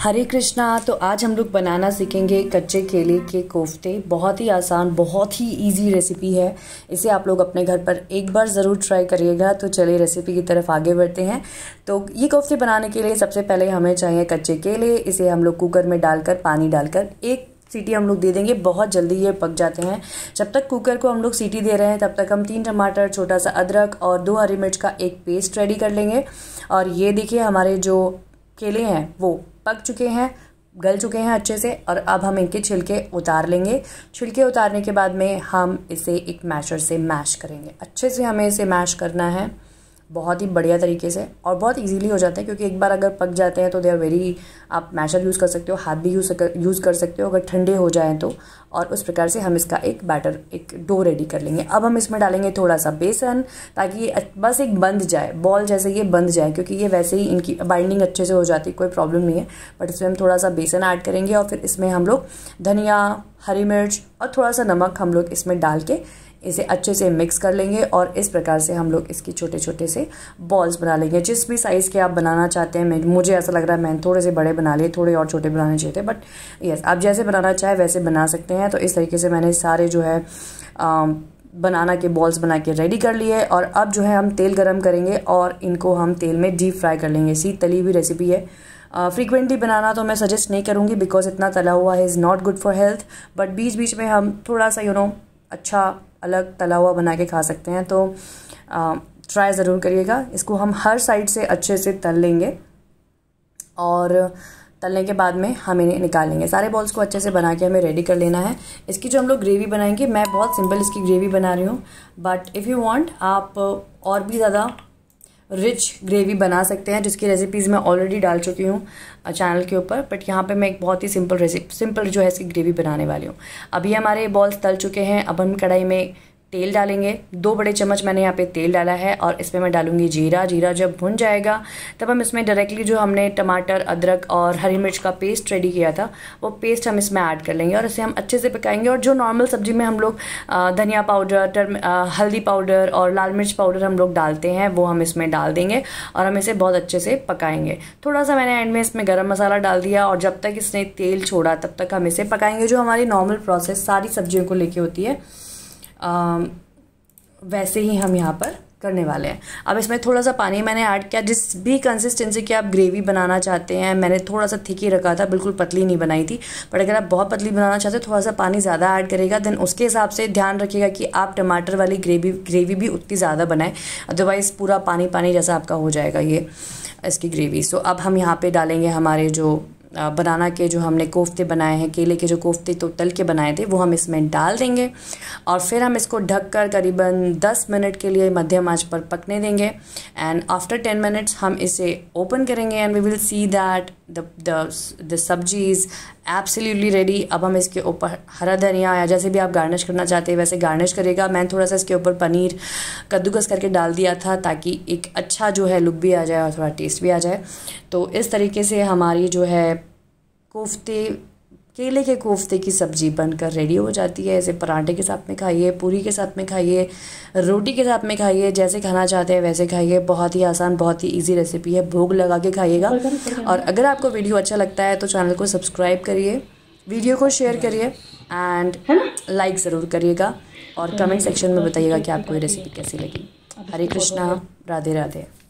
हरे कृष्णा तो आज हम लोग बनाना सीखेंगे कच्चे केले के कोफ्ते बहुत ही आसान बहुत ही इजी रेसिपी है इसे आप लोग अपने घर पर एक बार ज़रूर ट्राई करिएगा तो चलिए रेसिपी की तरफ आगे बढ़ते हैं तो ये कोफ्ते बनाने के लिए सबसे पहले हमें चाहिए कच्चे केले इसे हम लोग कुकर में डालकर पानी डालकर एक सीटी हम लोग दे देंगे बहुत जल्दी ये पक जाते हैं जब तक कुकर को हम लोग सीटी दे रहे हैं तब तक हम तीन टमाटर छोटा सा अदरक और दो हरी मिर्च का एक पेस्ट रेडी कर लेंगे और ये देखिए हमारे जो केले हैं वो पक चुके हैं गल चुके हैं अच्छे से और अब हम इनके छिलके उतार लेंगे छिलके उतारने के बाद में हम इसे एक मैशर से मैश करेंगे अच्छे से हमें इसे मैश करना है बहुत ही बढ़िया तरीके से और बहुत इजीली हो जाता है क्योंकि एक बार अगर पक जाते हैं तो दे आर वेरी आप मैशर यूज़ कर सकते हो हाथ भी यूज़ कर यूज़ कर सकते हो अगर ठंडे हो जाएँ तो और उस प्रकार से हम इसका एक बैटर एक डो रेडी कर लेंगे अब हम इसमें डालेंगे थोड़ा सा बेसन ताकि ये बस एक बंद जाए बॉल जैसे ये बंद जाए क्योंकि ये वैसे ही इनकी बाइंडिंग अच्छे से हो जाती है कोई प्रॉब्लम नहीं है बट इसमें हम थोड़ा सा बेसन ऐड करेंगे और फिर इसमें हम लोग धनिया हरी मिर्च और थोड़ा सा नमक हम लोग इसमें डाल के इसे अच्छे से मिक्स कर लेंगे और इस प्रकार से हम लोग इसकी छोटे छोटे से बॉल्स बना लेंगे जिस भी साइज़ के आप बनाना चाहते हैं मुझे ऐसा लग रहा है मैंने थोड़े से बड़े बना लिए थोड़े और छोटे बनाने चाहिए थे बट यस आप जैसे बनाना चाहे वैसे बना सकते हैं तो इस तरीके से मैंने सारे जो है आ, बनाना के बॉल्स बना के रेडी कर लिए और अब जो है हम तेल गर्म करेंगे और इनको हम तेल में डीप फ्राई कर लेंगे इसी तली हुई रेसिपी है फ्रीक्वेंटली uh, बनाना तो मैं सजेस्ट नहीं करूँगी बिकॉज इतना तला हुआ है is not good for health but बीच बीच में हम थोड़ा सा यू you नो know, अच्छा अलग तला हुआ बना के खा सकते हैं तो ट्राई ज़रूर करिएगा इसको हम हर साइड से अच्छे से तल लेंगे और तलने के बाद में हम इन्हें निकाल लेंगे सारे बॉल्स को अच्छे से बना के हमें रेडी कर लेना है इसकी जो हम लोग ग्रेवी बनाएंगे मैं बहुत सिंपल इसकी ग्रेवी बना रही हूँ बट इफ़ यू वांट आप और भी ज़्यादा रिच ग्रेवी बना सकते हैं जिसकी रेसिपीज़ मैं ऑलरेडी डाल चुकी हूँ चैनल के ऊपर बट यहाँ पे मैं एक बहुत ही सिंपल रेसिपी सिंपल जो है इसकी ग्रेवी बनाने वाली हूँ अभी हमारे बॉल्स तल चुके हैं अब हम कढ़ाई में तेल डालेंगे दो बड़े चम्मच मैंने यहाँ पे तेल डाला है और इसमें मैं डालूंगी जीरा जीरा जब भुन जाएगा तब हम इसमें डायरेक्टली जो हमने टमाटर अदरक और हरी मिर्च का पेस्ट रेडी किया था वो पेस्ट हम इसमें ऐड कर लेंगे और इसे हम अच्छे से पकाएंगे और जो नॉर्मल सब्जी में हम लोग धनिया पाउडर टर्म हल्दी पाउडर और लाल मिर्च पाउडर हम लोग डालते हैं वो हम इसमें डाल देंगे और हम इसे बहुत अच्छे से पकाएंगे थोड़ा सा मैंने एंड में इसमें गर्म मसाला डाल दिया और जब तक इसने तेल छोड़ा तब तक हम इसे पकाएंगे जो हमारी नॉर्मल प्रोसेस सारी सब्जियों को लेके होती है वैसे ही हम यहाँ पर करने वाले हैं अब इसमें थोड़ा सा पानी मैंने ऐड किया जिस भी कंसिस्टेंसी की आप ग्रेवी बनाना चाहते हैं मैंने थोड़ा सा थिक ही रखा था बिल्कुल पतली नहीं बनाई थी बट अगर आप बहुत पतली बनाना चाहते हैं थोड़ा सा पानी ज़्यादा ऐड करेगा देन उसके हिसाब से ध्यान रखिएगा कि आप टमाटर वाली ग्रेवी ग्रेवी भी उतनी ज़्यादा बनाएं अदरवाइज़ पूरा पानी पानी जैसा आपका हो जाएगा ये इसकी ग्रेवी सो अब हम यहाँ पर डालेंगे हमारे जो बनाना के जो हमने कोफ्ते बनाए हैं केले के जो कोफ्ते तो तल के बनाए थे वो हम इसमें डाल देंगे और फिर हम इसको ढक कर करीबन 10 मिनट के लिए मध्यम आंच पर पकने देंगे एंड आफ्टर 10 मिनट्स हम इसे ओपन करेंगे and we will see that the the sabzi is absolutely ready अब हम इसके ऊपर हरा धनिया या जैसे भी आप गार्निश करना चाहते हैं वैसे गार्निश करेगा मैंने थोड़ा सा इसके ऊपर पनीर कद्दूकस करके डाल दिया था ताकि एक अच्छा जो है लुक भी आ जाए और थोड़ा टेस्ट भी आ जाए तो इस तरीके से हमारी जो है कोफ्ते केले के कोफ्ते की सब्ज़ी बनकर रेडी हो जाती है ऐसे पराठे के साथ में खाइए पूरी के साथ में खाइए रोटी के साथ में खाइए जैसे खाना चाहते हैं वैसे खाइए बहुत ही आसान बहुत ही इजी रेसिपी है भोग लगा के खाइएगा और अगर आपको वीडियो अच्छा लगता है तो चैनल को सब्सक्राइब करिए वीडियो को शेयर करिए एंड लाइक ज़रूर करिएगा और कमेंट सेक्शन में बताइएगा कि आपको ये रेसिपी कैसी लगी हरे अच्छा, कृष्णा राधे राधे